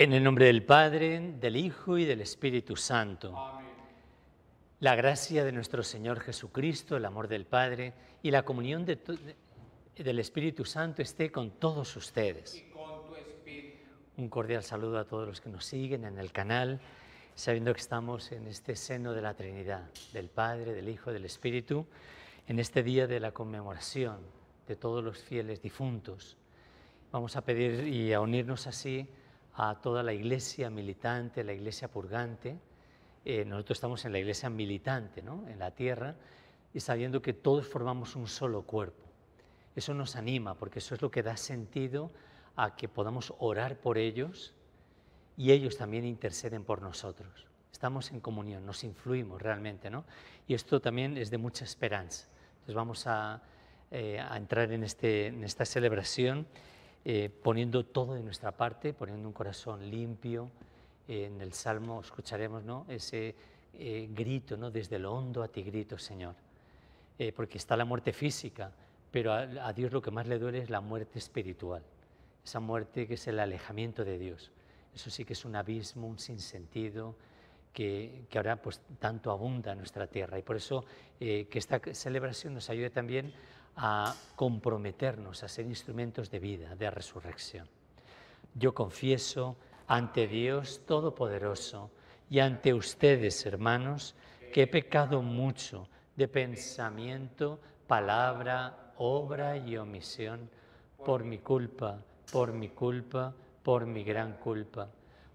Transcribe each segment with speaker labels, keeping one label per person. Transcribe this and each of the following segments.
Speaker 1: En el nombre del Padre, del Hijo y del Espíritu Santo. La gracia de nuestro Señor Jesucristo, el amor del Padre y la comunión del Espíritu Santo esté con todos ustedes. Un cordial saludo a todos los que nos siguen en el canal, sabiendo que estamos en este seno de la Trinidad, del Padre, del Hijo, del Espíritu, en este día de la conmemoración de todos los fieles difuntos. Vamos a pedir y a unirnos así a toda la iglesia militante, la iglesia purgante. Eh, nosotros estamos en la iglesia militante, ¿no? en la tierra, y sabiendo que todos formamos un solo cuerpo. Eso nos anima, porque eso es lo que da sentido a que podamos orar por ellos y ellos también interceden por nosotros. Estamos en comunión, nos influimos realmente, ¿no? Y esto también es de mucha esperanza. Entonces vamos a, eh, entrar este, en esta celebración. Eh, poniendo todo de nuestra parte, poniendo un corazón limpio. Eh, en el Salmo escucharemos ese eh, grito, ¿no? desde lo hondo a ti grito, Señor. porque está la muerte física, pero a, Dios lo que más le duele es la muerte espiritual, esa muerte que es el alejamiento de Dios. Eso sí que es un abismo, un sinsentido, que, ahora pues tanto abunda en nuestra tierra. Y por eso que esta celebración nos ayude también a comprometernos a ser instrumentos de vida, de resurrección. Yo confieso ante Dios Todopoderoso y ante ustedes, hermanos, que he pecado mucho de pensamiento, palabra, obra y omisión, por mi culpa, por mi culpa, por mi gran culpa.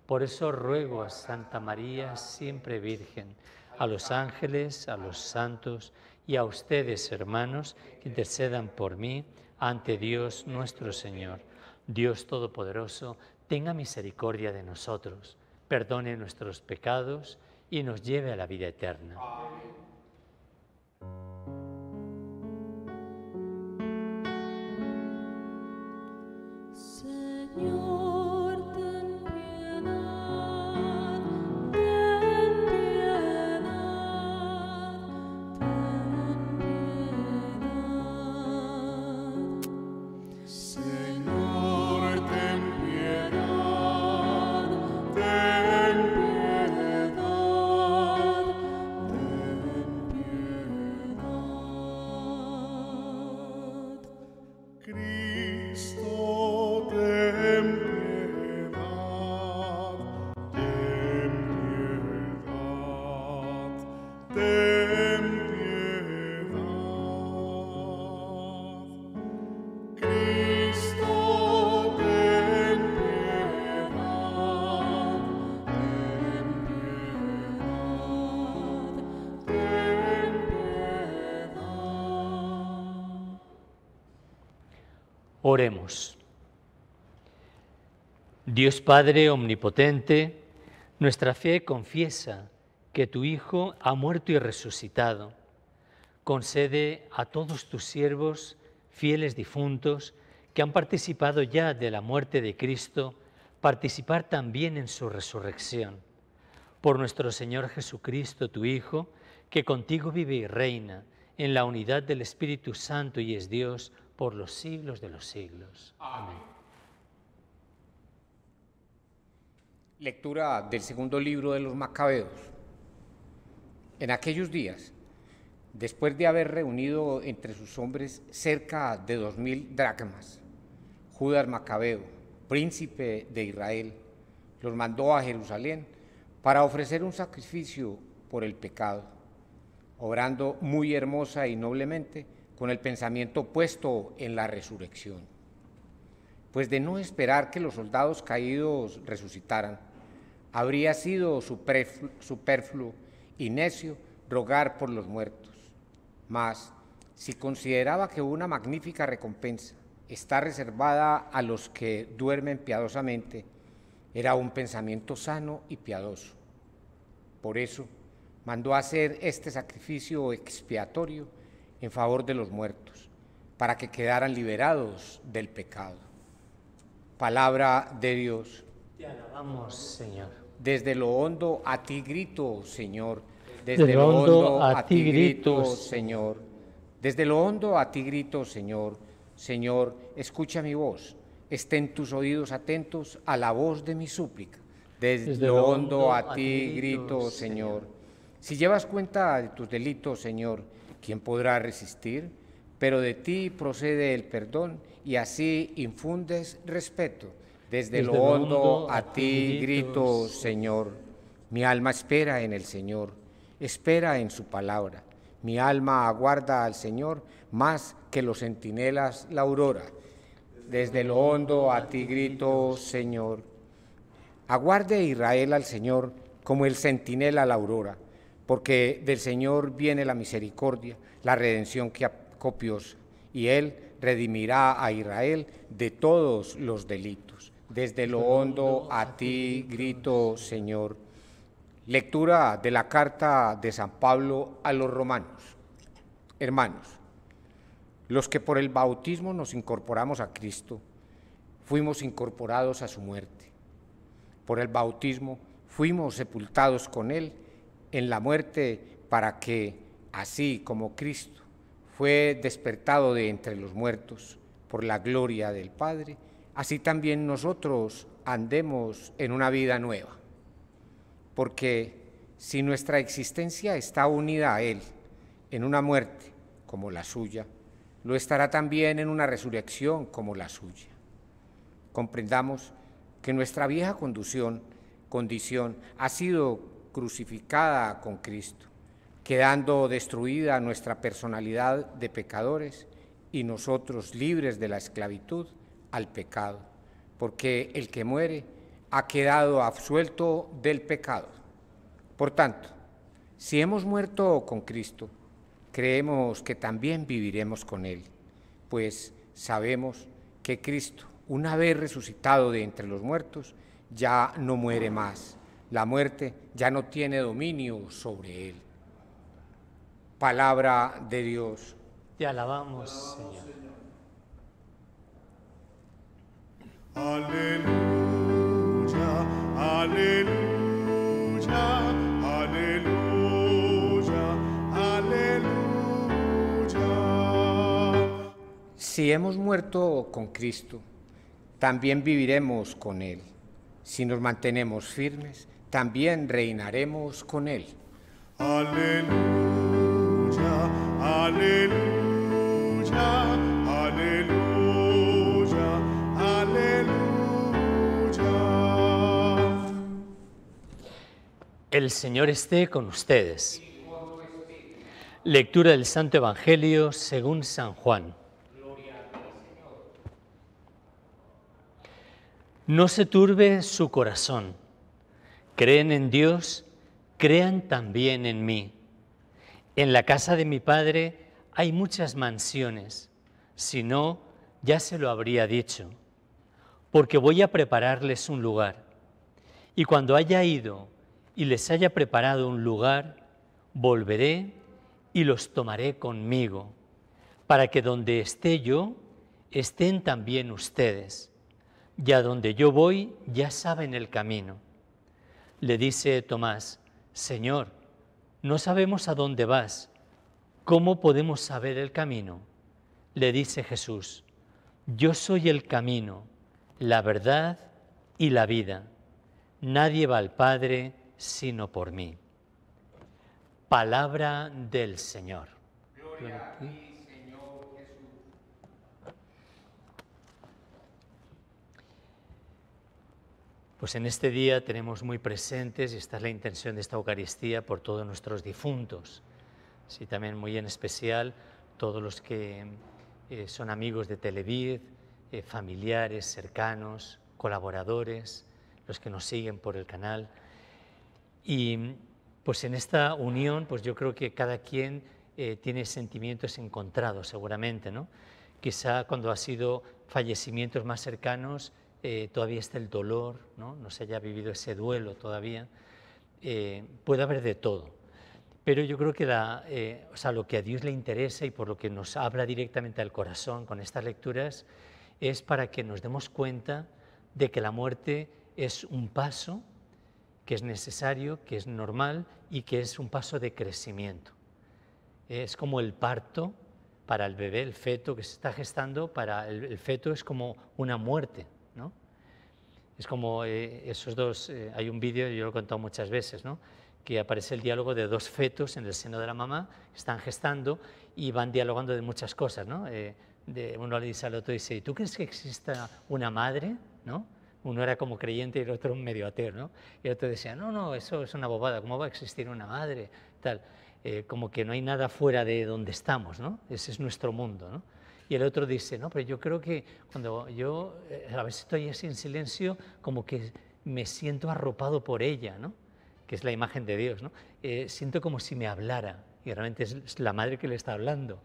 Speaker 1: Por eso ruego a Santa María, siempre Virgen, a los ángeles, a los santos y a ustedes, hermanos, que intercedan por mí ante Dios nuestro Señor. Dios Todopoderoso, tenga misericordia de nosotros, perdone nuestros pecados y nos lleve a la vida eterna. Amén. Oremos. Dios Padre Omnipotente, nuestra fe confiesa que tu Hijo ha muerto y resucitado. Concede a todos tus siervos, fieles difuntos, que han participado ya de la muerte de Cristo, participar también en su resurrección. Por nuestro Señor Jesucristo, tu Hijo, que contigo vive y reina en la unidad del Espíritu Santo y es Dios, por los siglos de
Speaker 2: los siglos. Amén. Lectura del segundo libro de los Macabeos. En aquellos días, después de haber reunido entre sus hombres cerca de dos mil dracmas, Judas Macabeo, príncipe de Israel, los mandó a Jerusalén para ofrecer un sacrificio por el pecado. Obrando muy hermosa y noblemente, con el pensamiento puesto en la resurrección. Pues de no esperar que los soldados caídos resucitaran, habría sido superfluo, y necio rogar por los muertos. Mas, si consideraba que una magnífica recompensa está reservada a los que duermen piadosamente, era un pensamiento sano y piadoso. Por eso mandó hacer este sacrificio expiatorio en favor de los muertos, para que quedaran liberados del pecado. Palabra de Dios. Te alabamos, Señor. Desde lo hondo a ti grito, Señor. Desde lo hondo a, ti grito, Señor. Desde lo hondo a ti grito, Señor. Señor, escucha mi voz. Estén tus oídos atentos a la voz de mi súplica. Desde, lo hondo a, ti grito, Señor. Si llevas cuenta de tus delitos, Señor, ¿quién podrá resistir? Pero de ti procede el perdón y así infundes respeto. Desde, lo hondo a ti grito, Señor. Mi alma espera en el Señor, espera en su palabra. Mi alma aguarda al Señor más que los centinelas la aurora. Desde lo hondo a ti grito, Señor. Aguarde Israel al Señor como el centinela la aurora porque del Señor viene la misericordia, la redención que copios y Él redimirá a Israel de todos los delitos. Desde lo hondo a ti grito, Señor. Lectura de la carta de San Pablo a los romanos. Hermanos, los que por el bautismo nos incorporamos a Cristo, fuimos incorporados a su muerte. Por el bautismo fuimos sepultados con Él en la muerte para que, así como Cristo fue despertado de entre los muertos por la gloria del Padre, así también nosotros andemos en una vida nueva. Porque si nuestra existencia está unida a Él en una muerte como la suya, lo estará también en una resurrección como la suya. Comprendamos que nuestra vieja condición ha sido crucificada con Cristo, quedando destruida nuestra personalidad de pecadores y nosotros libres de la esclavitud al pecado, porque el que muere ha quedado absuelto del pecado. Por tanto, si hemos muerto con Cristo, creemos que también viviremos con Él, pues sabemos que Cristo, una vez resucitado de entre los muertos, ya no muere más la muerte ya no tiene dominio sobre él. Palabra de Dios. Te alabamos, Señor. Aleluya,
Speaker 1: aleluya, aleluya, aleluya.
Speaker 2: Si hemos muerto con Cristo, también viviremos con Él, si nos mantenemos firmes también reinaremos con Él. Aleluya, aleluya, aleluya,
Speaker 1: aleluya. El Señor esté con ustedes. Lectura del Santo Evangelio según San Juan. No se turbe su corazón creen en Dios, crean también en mí. En la casa de mi Padre hay muchas mansiones, si no, ya se lo habría dicho, porque voy a prepararles un lugar. Y cuando haya ido y les haya preparado un lugar, volveré y los tomaré conmigo, para que donde esté yo, estén también ustedes. Y a donde yo voy, ya saben el camino le dice Tomás, Señor, no sabemos a dónde vas, ¿cómo podemos saber el camino? Le dice Jesús, yo soy el camino, la verdad y la vida. Nadie va al Padre sino por mí. Palabra del Señor. Gloria Pues en este día tenemos muy presentes, y esta es la intención de esta Eucaristía, por todos nuestros difuntos, sí, también muy en especial todos los que eh, son amigos de Televid, eh, familiares, cercanos, colaboradores, los que nos siguen por el canal. Y pues en esta unión, pues yo creo que cada quien eh, tiene sentimientos encontrados seguramente, ¿no? Quizá cuando ha sido fallecimientos más cercanos, eh, todavía está el dolor, ¿no? se haya vivido ese duelo todavía, eh, puede haber de todo. Pero yo creo que eh, lo que a Dios le interesa y por lo que nos habla directamente al corazón con estas lecturas es para que nos demos cuenta de que la muerte es un paso que es necesario, que es normal y que es un paso de crecimiento. Es como el parto para el bebé, el feto que se está gestando, para el feto es como una muerte, es como eh, esos dos, eh, hay un vídeo, yo lo he contado muchas veces, que aparece el diálogo de dos fetos en el seno de la mamá, están gestando y van dialogando de muchas cosas. Eh, uno le dice al otro, dice, ¿tú crees que exista una madre? Uno era como creyente y el otro medio ateo. Y el otro decía, no, no, eso es una bobada, ¿cómo va a existir una madre? Tal. como que no hay nada fuera de donde estamos, ese es nuestro mundo. Y el otro dice, no, pero yo creo que cuando yo eh, a veces estoy así en silencio, como que me siento arropado por ella, ¿no? que es la imagen de Dios. ¿no? Eh, siento como si me hablara, y realmente es la madre que le está hablando.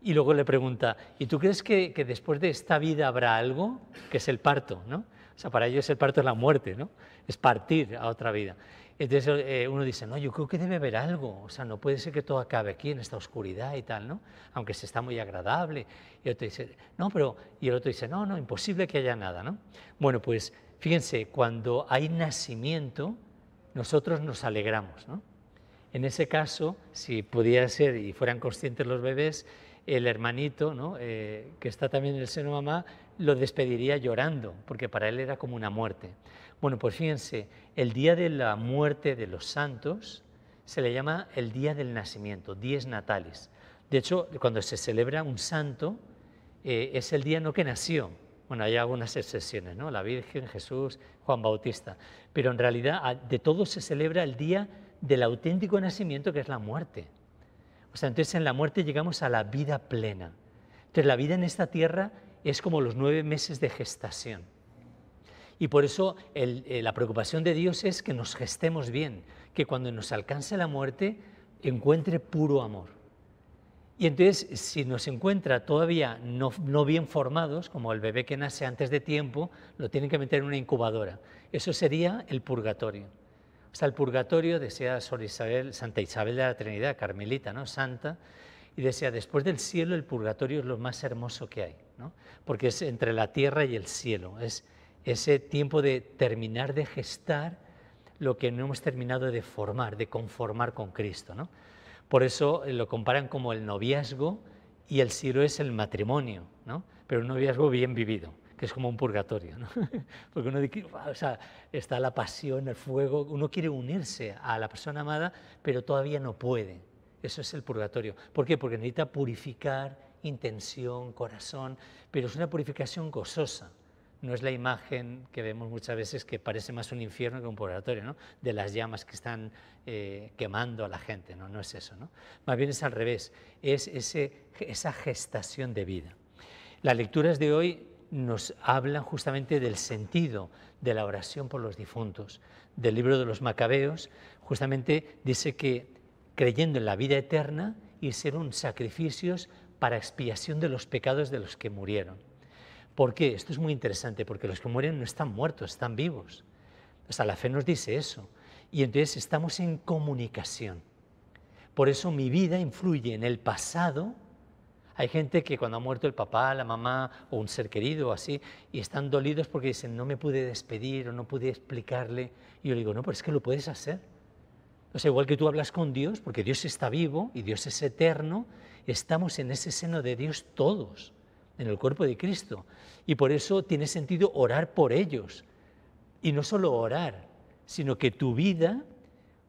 Speaker 1: Y luego le pregunta, ¿y tú crees que, que después de esta vida habrá algo? Que es el parto, ¿no? O sea, para ellos el parto es la muerte, ¿no? Es partir a otra vida. Entonces eh, uno dice, no, yo creo que debe haber algo, o sea, no puede ser que todo acabe aquí en esta oscuridad y tal, ¿no? Aunque se está muy agradable. Y otro dice, no, pero, y el otro dice, no, no, imposible que haya nada, ¿no? Bueno, pues fíjense, cuando hay nacimiento, nosotros nos alegramos, ¿no? En ese caso, si pudiera ser y fueran conscientes los bebés, el hermanito, ¿no? Eh, que está también en el seno mamá, lo despediría llorando, porque para él era como una muerte. Bueno, pues fíjense, el día de la muerte de los santos se le llama el día del nacimiento, 10 natales. De hecho, cuando se celebra un santo, eh, es el día no que nació. Bueno, hay algunas excepciones, ¿no? La Virgen, Jesús, Juan Bautista. Pero en realidad de todo se celebra el día del auténtico nacimiento, que es la muerte. O sea, entonces en la muerte llegamos a la vida plena. Entonces la vida en esta tierra es como los nueve meses de gestación. Y por eso eh, la preocupación de Dios es que nos gestemos bien, que cuando nos alcance la muerte encuentre puro amor. Y entonces, si nos encuentra todavía no, bien formados, como el bebé que nace antes de tiempo, lo tienen que meter en una incubadora. Eso sería el purgatorio. O sea, el purgatorio, decía Isabel, Santa Isabel de la Trinidad, carmelita, ¿no? Santa, y decía, después del cielo el purgatorio es lo más hermoso que hay, Porque es entre la tierra y el cielo, es ese tiempo de terminar de gestar lo que no hemos terminado de formar, de conformar con Cristo. ¿no? Por eso eh, lo comparan como el noviazgo y el siro es el matrimonio, pero un noviazgo bien vivido, que es como un purgatorio. Porque uno dice, está la pasión, el fuego, uno quiere unirse a la persona amada, pero todavía no puede. Eso es el purgatorio. ¿Por qué? Porque necesita purificar intención, corazón, pero es una purificación gozosa no es la imagen que vemos muchas veces que parece más un infierno que un purgatorio, de las llamas que están eh, quemando a la gente, ¿no? no es eso. ¿no? Más bien es al revés, es esa gestación de vida. Las lecturas de hoy nos hablan justamente del sentido de la oración por los difuntos. Del libro de los Macabeos, justamente dice que creyendo en la vida eterna, y hicieron sacrificios para expiación de los pecados de los que murieron. ¿Por qué? Esto es muy interesante, porque los que mueren no están muertos, están vivos. O sea, la fe nos dice eso. Y entonces estamos en comunicación. Por eso mi vida influye en el pasado. Hay gente que cuando ha muerto el papá, la mamá o un ser querido o así, y están dolidos porque dicen, no me pude despedir o no pude explicarle. Y yo le digo, no, pero es que lo puedes hacer. O sea, igual que tú hablas con Dios, porque Dios está vivo y Dios es eterno, estamos en ese seno de Dios todos en el cuerpo de Cristo. Y por eso tiene sentido orar por ellos. Y no solo orar, sino que tu vida,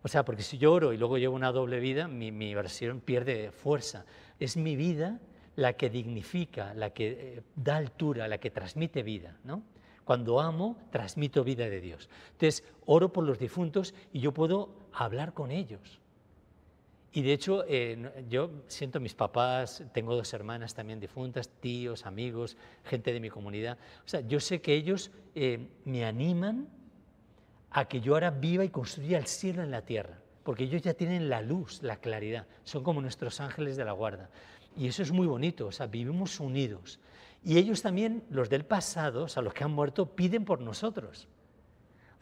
Speaker 1: o sea, porque si yo oro y luego llevo una doble vida, mi, versión pierde fuerza. Es mi vida la que dignifica, la que eh, da altura, la que transmite vida, ¿no? Cuando amo, transmito vida de Dios. Entonces, oro por los difuntos y yo puedo hablar con ellos. Y de hecho, eh, yo siento mis papás, tengo dos hermanas también difuntas, tíos, amigos, gente de mi comunidad. O sea, yo sé que ellos eh, me animan a que yo ahora viva y construya el cielo en la tierra, porque ellos ya tienen la luz, la claridad, son como nuestros ángeles de la guarda. Y eso es muy bonito, o sea, vivimos unidos. Y ellos también, los del pasado, o sea, los que han muerto, piden por nosotros.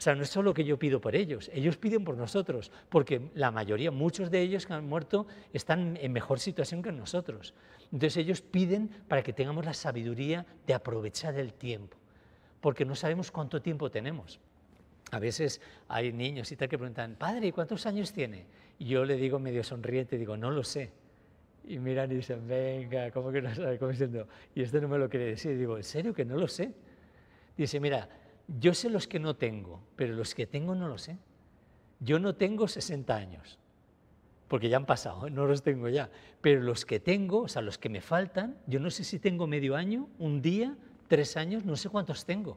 Speaker 1: O sea, no es solo que yo pido por ellos, ellos piden por nosotros, porque la mayoría, muchos de ellos que han muerto, están en mejor situación que nosotros. Entonces ellos piden para que tengamos la sabiduría de aprovechar el tiempo, porque no sabemos cuánto tiempo tenemos. A veces hay niños y tal que preguntan, padre, ¿cuántos años tiene? Y yo le digo medio sonriente, digo, no lo sé. Y miran y dicen, venga, ¿cómo que no sabe? Y este no me lo quiere decir. Y digo, ¿en serio que no lo sé? Dice, mira, yo sé los que no tengo, pero los que tengo no lo sé. Yo no tengo 60 años, porque ya han pasado, no los tengo ya. Pero los que tengo, o sea, los que me faltan, yo no sé si tengo medio año, un día, tres años, no sé cuántos tengo.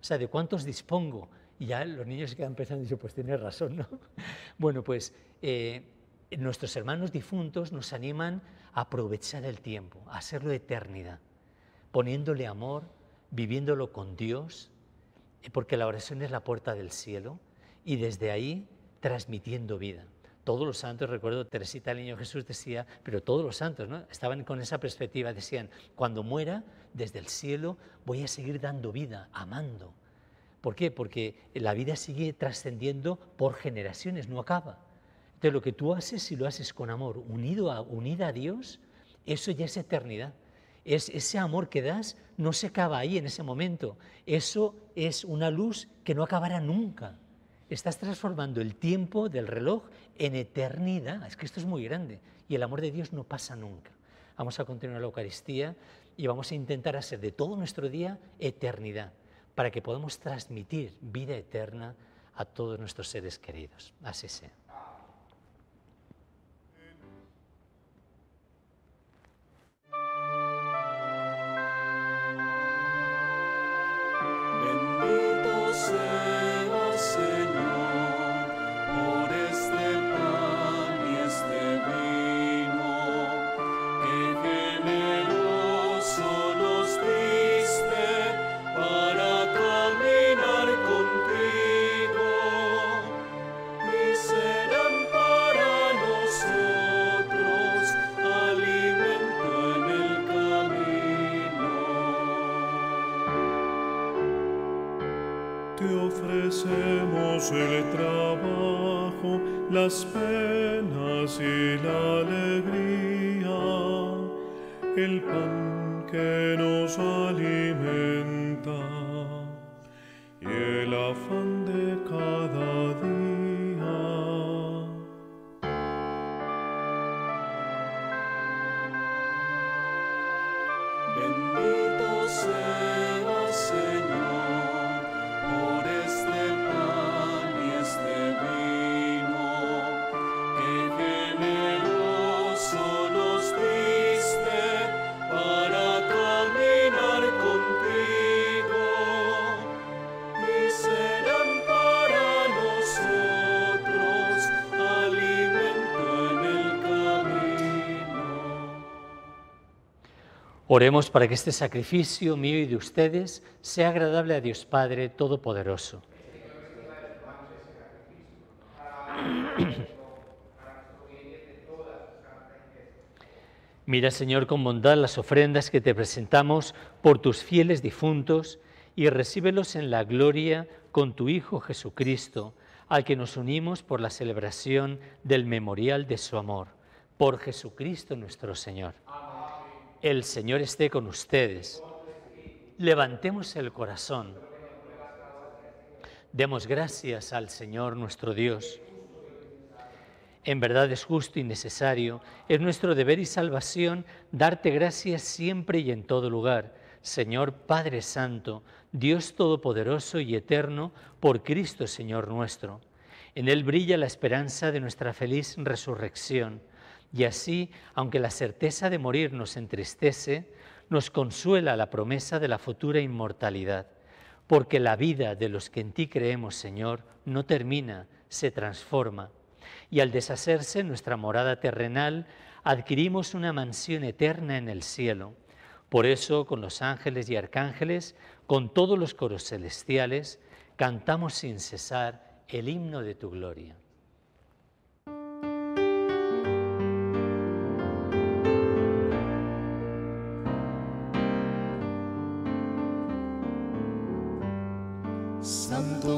Speaker 1: O sea, de cuántos dispongo. Y ya los niños se quedan pensando y dicen, pues tienes razón, ¿no? Bueno, pues eh, nuestros hermanos difuntos nos animan a aprovechar el tiempo, a hacerlo eternidad, poniéndole amor, viviéndolo con Dios, porque la oración es la puerta del cielo y desde ahí transmitiendo vida. Todos los santos, recuerdo, Teresita el Niño Jesús decía, pero todos los santos ¿no? estaban con esa perspectiva, decían, cuando muera, desde el cielo voy a seguir dando vida, amando. ¿Por qué? Porque la vida sigue trascendiendo por generaciones, no acaba. Entonces lo que tú haces, si lo haces con amor, unido a, unida a Dios, eso ya es eternidad ese amor que das no se acaba ahí en ese momento. Eso es una luz que no acabará nunca. Estás transformando el tiempo del reloj en eternidad. Es que esto es muy grande y el amor de Dios no pasa nunca. Vamos a continuar la Eucaristía y vamos a intentar hacer de todo nuestro día eternidad para que podamos transmitir vida eterna a todos nuestros seres queridos. Así sea. el trabajo, las penas y la alegría, el pan que nos Oremos para que este sacrificio mío y de ustedes sea agradable a Dios Padre Todopoderoso. Mira, Señor, con bondad las ofrendas que te presentamos por tus fieles difuntos y recíbelos en la gloria con tu Hijo Jesucristo, al que nos unimos por la celebración del memorial de su amor, por Jesucristo nuestro Señor. El Señor esté con ustedes. Levantemos el corazón. Demos gracias al Señor nuestro Dios. En verdad es justo y necesario, es nuestro deber y salvación darte gracias siempre y en todo lugar, Señor Padre Santo, Dios Todopoderoso y Eterno, por Cristo Señor nuestro. En Él brilla la esperanza de nuestra feliz resurrección y así, aunque la certeza de morir nos entristece, nos consuela la promesa de la futura inmortalidad, porque la vida de los que en ti creemos, Señor, no termina, se transforma. Y al deshacerse nuestra morada terrenal, adquirimos una mansión eterna en el cielo. Por eso, con los ángeles y arcángeles, con todos los coros celestiales, cantamos sin cesar el himno de tu gloria.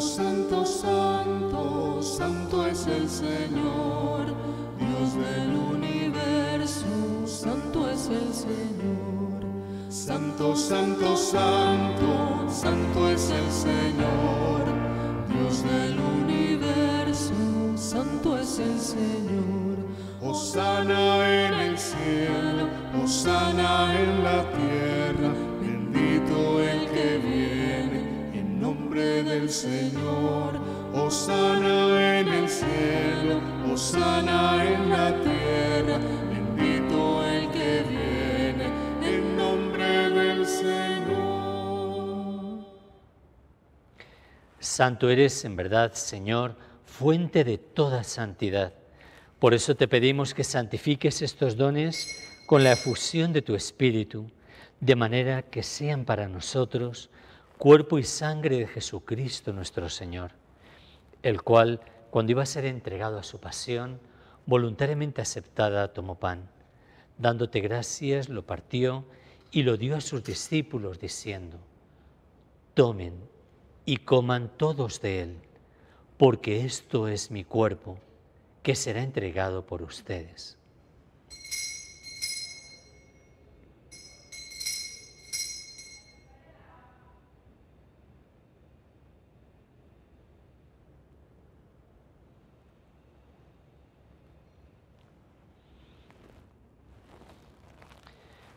Speaker 2: Santo, santo, santo, es el Señor, Dios del
Speaker 1: universo, santo es el Señor.
Speaker 2: Santo, santo, santo, santo es el Señor, Dios del universo,
Speaker 1: santo es el Señor.
Speaker 2: Osana en el
Speaker 1: cielo, osana en la tierra. Señor, sana en el cielo, en la tierra, bendito el que viene en nombre del Señor. Santo eres en verdad, Señor, fuente de toda santidad. Por eso te pedimos que santifiques estos dones con la efusión de tu Espíritu, de manera que sean para nosotros cuerpo y sangre de Jesucristo nuestro Señor, el cual, cuando iba a ser entregado a su pasión, voluntariamente aceptada, tomó pan. Dándote gracias, lo partió y lo dio a sus discípulos, diciendo, tomen y coman todos de él, porque esto es mi cuerpo, que será entregado por ustedes.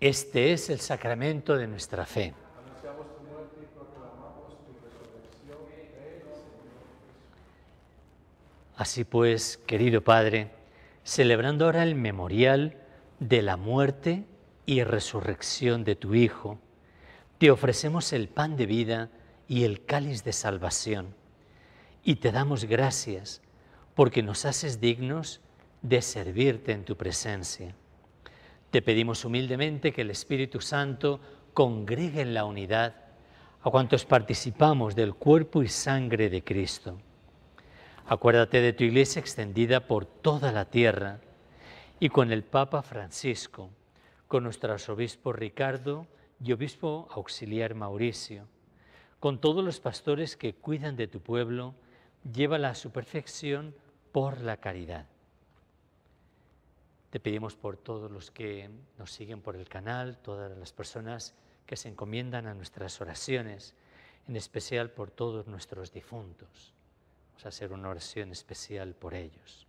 Speaker 1: Este es el sacramento de nuestra fe. Así pues, querido Padre, celebrando ahora el memorial de la muerte y resurrección de tu Hijo, te ofrecemos el pan de vida y el cáliz de salvación, y te damos gracias porque nos haces dignos de servirte en tu presencia. Te pedimos humildemente que el Espíritu Santo congregue en la unidad a cuantos participamos del cuerpo y sangre de Cristo. Acuérdate de tu iglesia extendida por toda la tierra y con el Papa Francisco, con nuestro arzobispo Ricardo y obispo auxiliar Mauricio, con todos los pastores que cuidan de tu pueblo, llévala a su perfección por la caridad. Te pedimos por todos los que nos siguen por el canal, todas las personas que se encomiendan a nuestras oraciones, en especial por todos nuestros difuntos. Vamos a hacer una oración especial por ellos.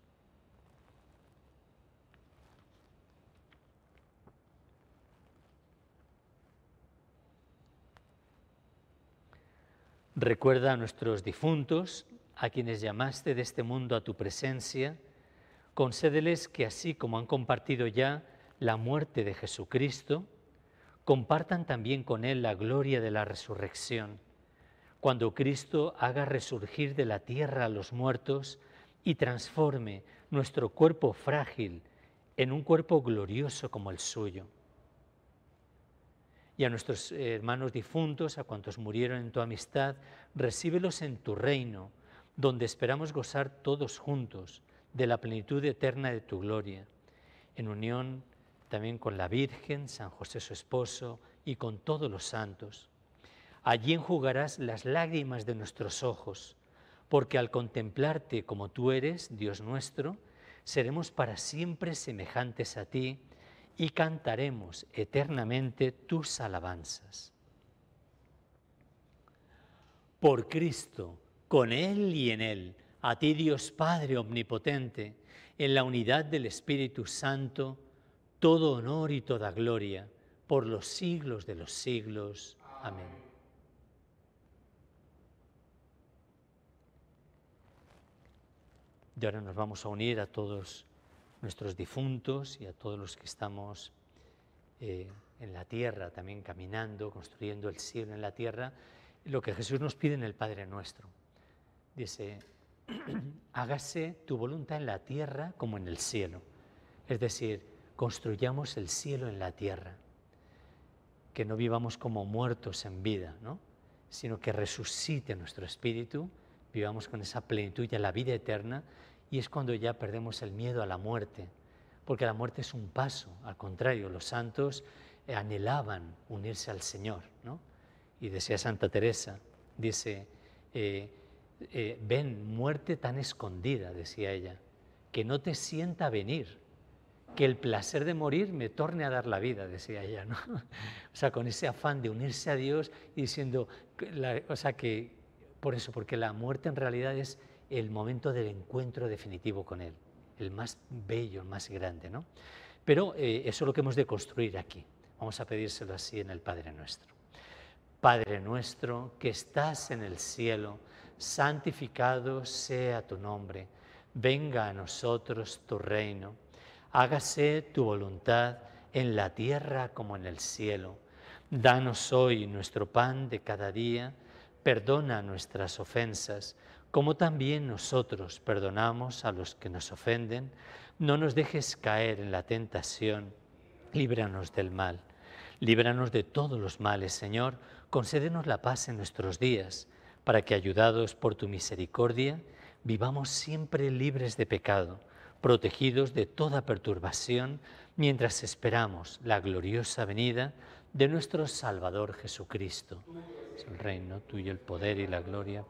Speaker 1: Recuerda a nuestros difuntos, a quienes llamaste de este mundo a tu presencia, concédeles que así como han compartido ya la muerte de Jesucristo, compartan también con Él la gloria de la resurrección, cuando Cristo haga resurgir de la tierra a los muertos y transforme nuestro cuerpo frágil en un cuerpo glorioso como el suyo. Y a nuestros eh, hermanos difuntos, a cuantos murieron en tu amistad, recíbelos en tu reino, donde esperamos gozar todos juntos de la plenitud eterna de tu gloria, en unión también con la Virgen, San José su esposo y con todos los santos. Allí enjugarás las lágrimas de nuestros ojos, porque al contemplarte como tú eres, Dios nuestro, seremos para siempre semejantes a ti y cantaremos eternamente tus alabanzas. Por Cristo, con Él y en Él, a ti Dios Padre Omnipotente, en la unidad del Espíritu Santo, todo honor y toda gloria por los siglos de los siglos. Amén. Y ahora nos vamos a unir a todos nuestros difuntos y a todos los que estamos eh, en la tierra, también caminando, construyendo el cielo en la tierra, lo que Jesús nos pide en el Padre nuestro. Dice, hágase tu voluntad en la tierra como en el cielo. Es decir, construyamos el cielo en la tierra, que no vivamos como muertos en vida, sino que resucite nuestro espíritu, vivamos con esa plenitud ya la vida eterna, y es cuando ya perdemos el miedo a la muerte, porque la muerte es un paso, al contrario, los santos eh, anhelaban unirse al Señor, y decía Santa Teresa, dice, eh, eh, ven muerte tan escondida, decía ella, que no te sienta venir, que el placer de morir me torne a dar la vida, decía ella, ¿no? O sea, con ese afán de unirse a Dios y diciendo, o sea, que por eso, porque la muerte en realidad es el momento del encuentro definitivo con Él, el más bello, el más grande, ¿no? Pero eh, eso es lo que hemos de construir aquí. Vamos a pedírselo así en el Padre Nuestro. Padre nuestro que estás en el cielo, santificado sea tu nombre, venga a nosotros tu reino, hágase tu voluntad en la tierra como en el cielo. Danos hoy nuestro pan de cada día, perdona nuestras ofensas, como también nosotros perdonamos a los que nos ofenden, no nos dejes caer en la tentación, líbranos del mal. Líbranos de todos los males, Señor, concédenos la paz en nuestros días para que, ayudados por tu misericordia, vivamos siempre libres de pecado, protegidos de toda perturbación, mientras esperamos la gloriosa venida de nuestro Salvador Jesucristo. Es el reino tuyo, el poder y la gloria.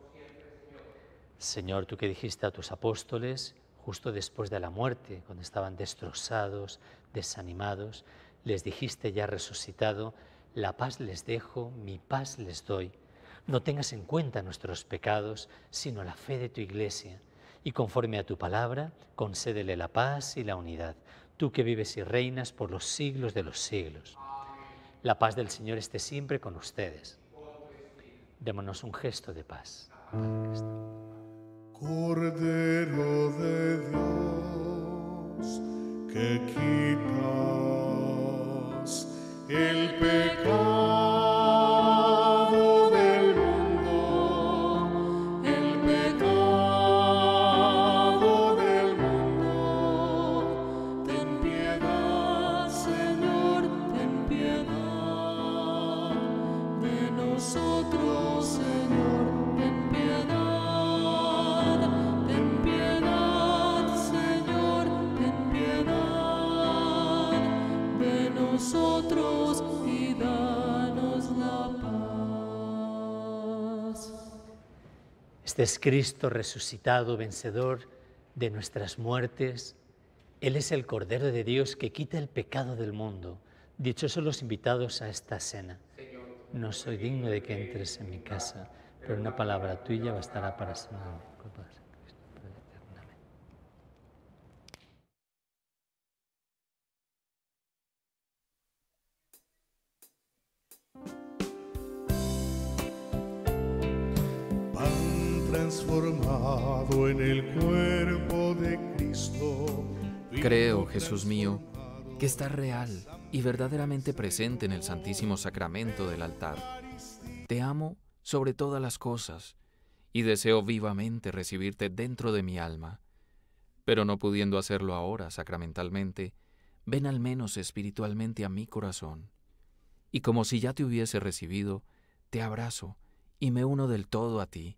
Speaker 1: Señor, tú que dijiste a tus apóstoles, justo después de la muerte, cuando estaban destrozados, desanimados, les dijiste ya resucitado, la paz les dejo, mi paz les doy no tengas en cuenta nuestros pecados, sino la fe de tu iglesia, y conforme a tu palabra, concédele la paz y la unidad, tú que vives y reinas por los siglos de los siglos. La paz del Señor esté siempre con ustedes. Démonos un gesto de paz.
Speaker 2: Cordero de Dios, que quitas el pecado.
Speaker 1: es Cristo resucitado, vencedor de nuestras muertes. Él es el Cordero de Dios que quita el pecado del mundo. son los invitados a esta cena. No soy digno de que entres en mi casa, pero una palabra tuya bastará para sanarme. en el cuerpo de Cristo.
Speaker 2: Creo, Jesús mío, que está real y verdaderamente presente en el Santísimo Sacramento del altar.
Speaker 1: Te amo sobre todas las cosas
Speaker 2: y deseo vivamente recibirte dentro de mi alma. Pero no pudiendo hacerlo ahora sacramentalmente,
Speaker 1: ven al menos espiritualmente a mi corazón. Y como si ya te hubiese recibido, te abrazo y me uno del todo a ti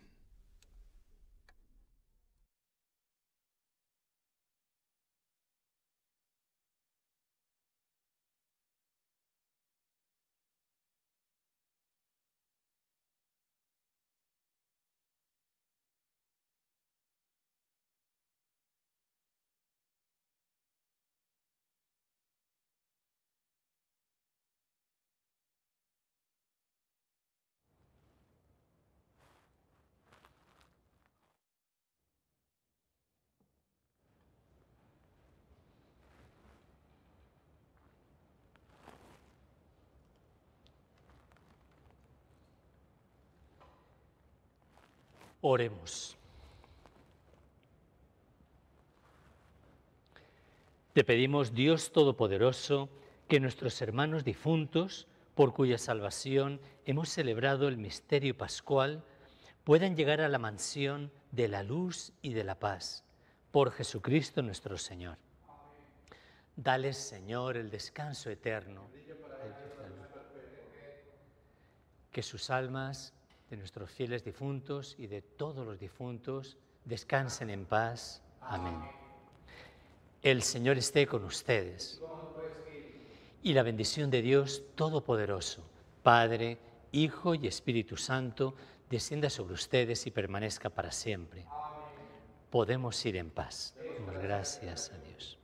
Speaker 1: Oremos. Te pedimos, Dios Todopoderoso, que nuestros hermanos difuntos, por cuya salvación hemos celebrado el misterio pascual, puedan llegar a la mansión de la luz y de la paz, por Jesucristo nuestro Señor. Dales, Señor, el descanso eterno, que sus almas de nuestros fieles difuntos y de todos los difuntos, descansen en paz. Amén. El Señor esté con ustedes. Y la bendición de Dios Todopoderoso, Padre, Hijo y Espíritu Santo, descienda sobre ustedes y permanezca para siempre. Podemos ir en paz. gracias a Dios.